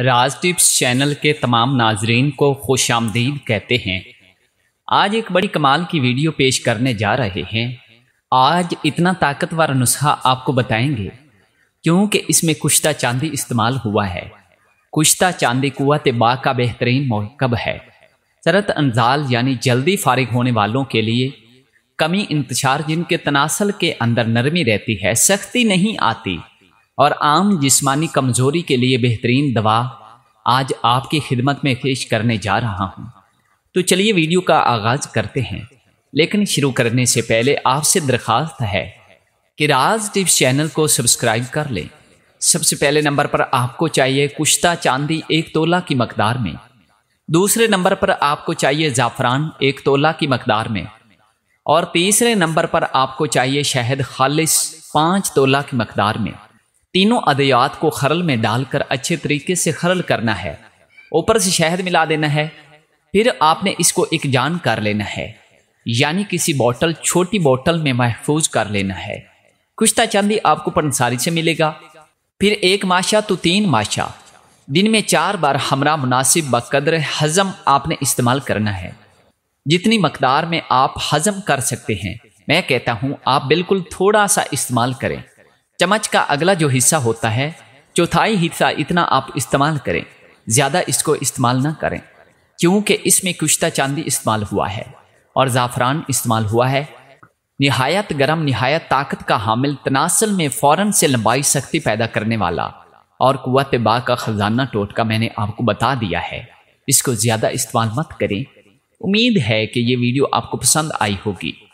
राज tips channel के तमाम नाजरीन को खुश आमदीद कहते हैं आज एक बड़ी कमाल की वीडियो पेश करने जा रहे हैं आज इतना ताकतवर नुस्खा आपको बताएंगे क्योंकि इसमें कुश्ता चांदी इस्तेमाल हुआ है कुश्ता चांदी कुत बा का बेहतरीन मौकब है शरत अंजाल यानी जल्दी फारिग होने वालों के लिए कमी इंतशार जिनके तनासल के अंदर नरमी रहती है सख्ती नहीं आती और आम जिस्मानी कमजोरी के लिए बेहतरीन दवा आज आपकी खिदमत में पेश करने जा रहा हूँ तो चलिए वीडियो का आगाज करते हैं लेकिन शुरू करने से पहले आपसे दरख्वास्त है कि राज टिप्स चैनल को सब्सक्राइब कर लें सबसे पहले नंबर पर आपको चाहिए कुश्ता चांदी एक तोला की मकदार में दूसरे नंबर पर आपको चाहिए ज़ाफ़रान एक तोला की मकदार में और तीसरे नंबर पर आपको चाहिए शहद खालिश पाँच तोला की मकदार में तीनों अदयात को खरल में डालकर अच्छे तरीके से खरल करना है ऊपर से शहद मिला देना है फिर आपने इसको एक जान कर लेना है यानी किसी बोतल छोटी बोतल में महफूज कर लेना है कुश्ता चांदी आपको पंसारी से मिलेगा फिर एक माशा तो तीन माशा दिन में चार बार हमरा मुनासिब बकद्र हज़म आपने इस्तेमाल करना है जितनी मकदार में आप हज़म कर सकते हैं मैं कहता हूं आप बिल्कुल थोड़ा सा इस्तेमाल करें चम्मच का अगला जो हिस्सा होता है चौथाई हिस्सा इतना आप इस्तेमाल करें ज़्यादा इसको इस्तेमाल ना करें क्योंकि इसमें कुश्ता चांदी इस्तेमाल हुआ है और ज़ाफ़रान इस्तेमाल हुआ है नहायत गर्म नहायत ताकत का हामिल तनासल में फ़ौरन से लंबाई सख्ती पैदा करने वाला और कुत बा का ख़जाना टोटका मैंने आपको बता दिया है इसको ज़्यादा इस्तेमाल मत करें उम्मीद है कि ये वीडियो आपको पसंद आई होगी